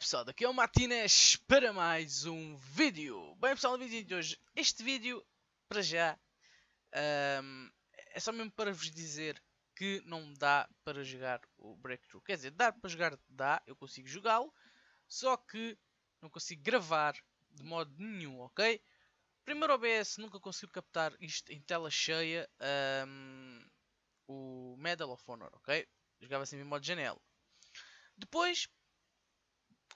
pessoal, aqui é o Matinés para mais um vídeo. Bem pessoal, no vídeo de hoje, este vídeo, para já, um, é só mesmo para vos dizer que não dá para jogar o Breakthrough. Quer dizer, dá para jogar, dá, eu consigo jogá-lo, só que não consigo gravar de modo nenhum, ok? Primeiro OBS nunca consigo captar isto em tela cheia, um, o Medal of Honor, ok? Jogava sempre em modo janela. Depois,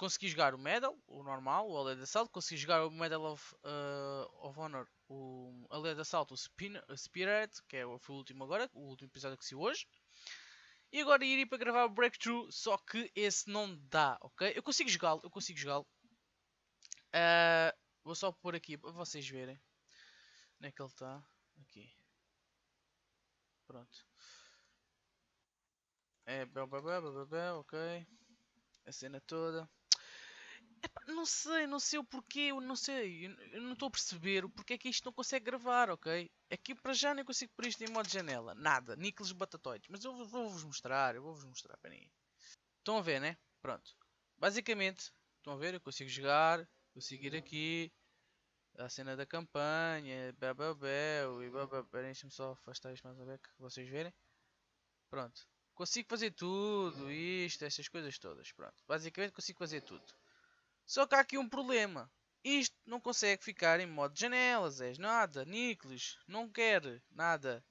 consegui jogar o Medal, o normal, o de Assault, consegui jogar o Medal of, uh, of Honor, o de Assault, o Spin, Spirit, que é, foi o último agora, o último episódio que se hoje. E agora iria para gravar o Breakthrough, só que esse não dá, ok? Eu consigo jogá-lo, eu consigo jogá-lo. Uh, vou só pôr aqui para vocês verem. Onde é que ele está? Aqui. Pronto. É, ok. A cena toda não sei, não sei o porquê, eu não sei, eu não estou a perceber o porquê é que isto não consegue gravar, ok? Aqui para já nem consigo pôr isto em modo janela, nada, níqueles batatoides, mas eu vou-vos mostrar, eu vou-vos mostrar, peraí. Estão a ver, né? Pronto. Basicamente, estão a ver, eu consigo jogar, consigo ir aqui, a cena da campanha, bababel e bababel, deixa-me só afastar isto mais uma vez, que vocês verem. Pronto. Consigo fazer tudo, isto, essas coisas todas, pronto. Basicamente consigo fazer tudo. Só que há aqui um problema. Isto não consegue ficar em modo janelas, és nada, Nicholas, não quer nada.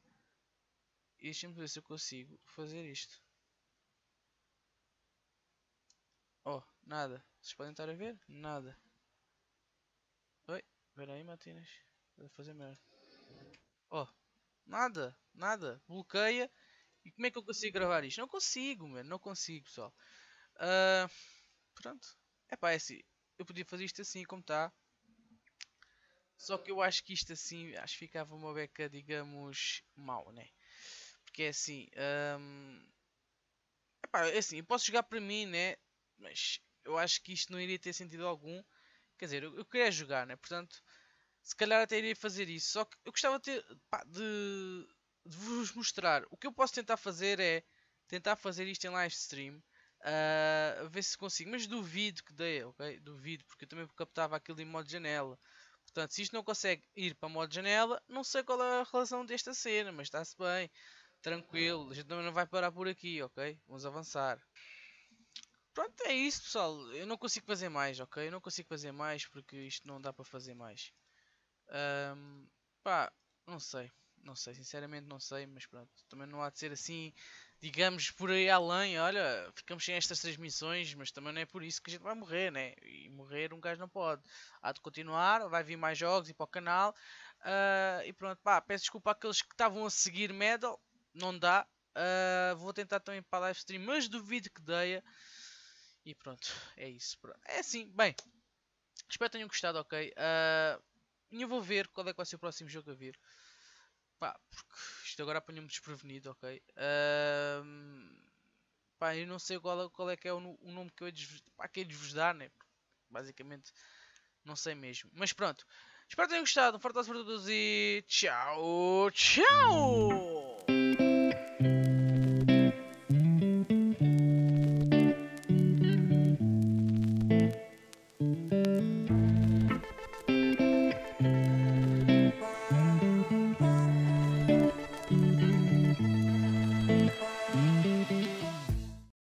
deixa-me ver se eu consigo fazer isto. Oh, nada. Vocês podem estar a ver? Nada. Oi, espera aí Matinas. Vou fazer merda. Oh, nada, nada. Bloqueia. E como é que eu consigo gravar isto? Não consigo, mano. Não consigo, pessoal. Uh, pronto. É pá, é assim. Eu podia fazer isto assim como está. Só que eu acho que isto assim, acho que ficava uma beca, digamos, mal, né? Porque é assim, hum... Epá, é assim, eu posso jogar para mim, né? Mas eu acho que isto não iria ter sentido algum. Quer dizer, eu, eu queria jogar, né? Portanto, se calhar até iria fazer isso. Só que eu gostava de, ter, pá, de, de vos mostrar. O que eu posso tentar fazer é tentar fazer isto em live stream. Uh, ver se consigo, mas duvido que dê, ok? Duvido, porque eu também captava aquilo em modo janela. Portanto, se isto não consegue ir para modo janela, não sei qual é a relação desta cena, mas está-se bem, tranquilo. A gente também não vai parar por aqui, ok? Vamos avançar. Pronto, é isso pessoal. Eu não consigo fazer mais, ok? Eu não consigo fazer mais porque isto não dá para fazer mais. Um, pá, não sei. Não sei, sinceramente não sei, mas pronto. Também não há de ser assim digamos, por aí além, olha, ficamos sem estas três missões, mas também não é por isso que a gente vai morrer, né? E morrer um gajo não pode. Há de continuar, vai vir mais jogos e para o canal. Uh, e pronto, pá, peço desculpa àqueles que estavam a seguir Medal, não dá. Uh, vou tentar também para a live stream, mas duvido que deia. E pronto, é isso. Pronto. É assim, bem. Espero que tenham gostado, ok? Uh, eu vou ver qual é que vai ser o próximo jogo a vir pá, porque isto agora apanhou-me desprevenido, ok? Um, pá, eu não sei qual, é, qual é que é o, o nome que eu lhes, pá, que lhes dar, né? Basicamente, não sei mesmo. Mas pronto, espero que tenham gostado. Um forte abraço para todos e tchau, tchau!